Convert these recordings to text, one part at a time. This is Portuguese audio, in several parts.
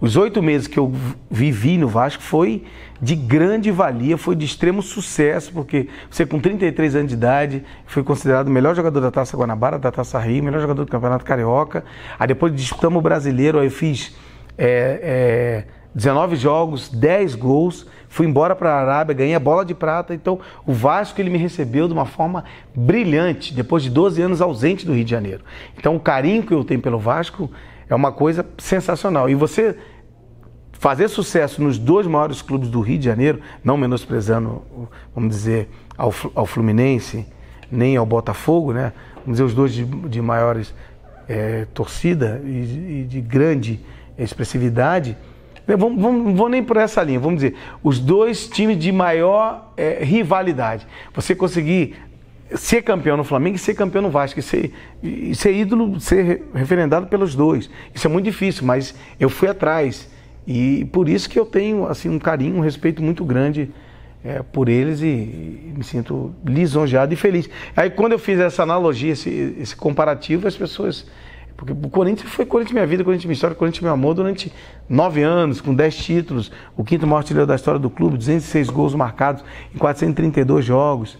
Os oito meses que eu vivi no Vasco foi de grande valia, foi de extremo sucesso, porque você com 33 anos de idade foi considerado o melhor jogador da Taça Guanabara, da Taça Rio, melhor jogador do Campeonato Carioca. Aí depois disputamos o Brasileiro, aí eu fiz é, é, 19 jogos, 10 gols, fui embora para a Arábia, ganhei a bola de prata. Então o Vasco ele me recebeu de uma forma brilhante, depois de 12 anos ausente do Rio de Janeiro. Então o carinho que eu tenho pelo Vasco é uma coisa sensacional. E você fazer sucesso nos dois maiores clubes do Rio de Janeiro, não menosprezando, vamos dizer, ao, ao Fluminense, nem ao Botafogo, né? Vamos dizer, os dois de, de maiores é, torcida e, e, de grande expressividade. Né, vamos, vamos, não vou nem por essa linha, vamos dizer, os dois times de maior é, rivalidade. Você conseguir ser campeão no Flamengo e ser campeão no Vasco. E ser, e ser ídolo, ser referendado pelos dois. Isso é muito difícil, mas eu fui atrás. E por isso que eu tenho assim um carinho, um respeito muito grande é, por eles e, e, me sinto lisonjeado e feliz. Aí quando eu fiz essa analogia, esse, esse comparativo, as pessoas. Porque o Corinthians foi Corinthians minha vida, Corinthians minha história, Corinthians meu amor durante nove anos, com dez títulos, o quinto maior artilheiro da história do clube, 206 gols marcados em 432 jogos.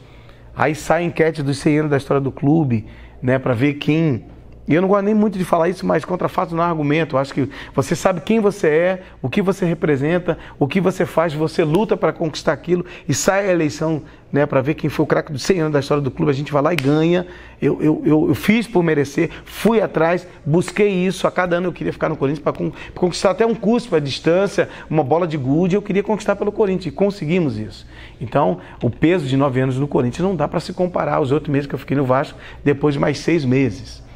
Aí sai a enquete dos 100 anos da história do clube, né, para ver quem e eu não gosto nem muito de falar isso, mas contra fatos não há argumento. Eu acho que você sabe quem você é, o que você representa, o que você faz, você luta para conquistar aquilo e sai a eleição né, para ver quem foi o craque dos 100 anos da história do clube. A gente vai lá e ganha. Eu, eu, eu, eu, fiz por merecer, fui atrás, busquei isso. A cada ano eu queria ficar no Corinthians para conquistar até um curso para distância, uma bola de gude. Eu queria conquistar pelo Corinthians e conseguimos isso. Então, o peso de nove anos no Corinthians não dá para se comparar aos oito meses que eu fiquei no Vasco depois de mais seis meses.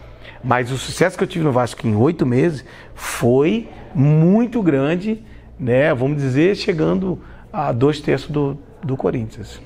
Mas o sucesso que eu tive no Vasco em oito meses foi muito grande, né? Vamos dizer, chegando a dois terços do, do Corinthians.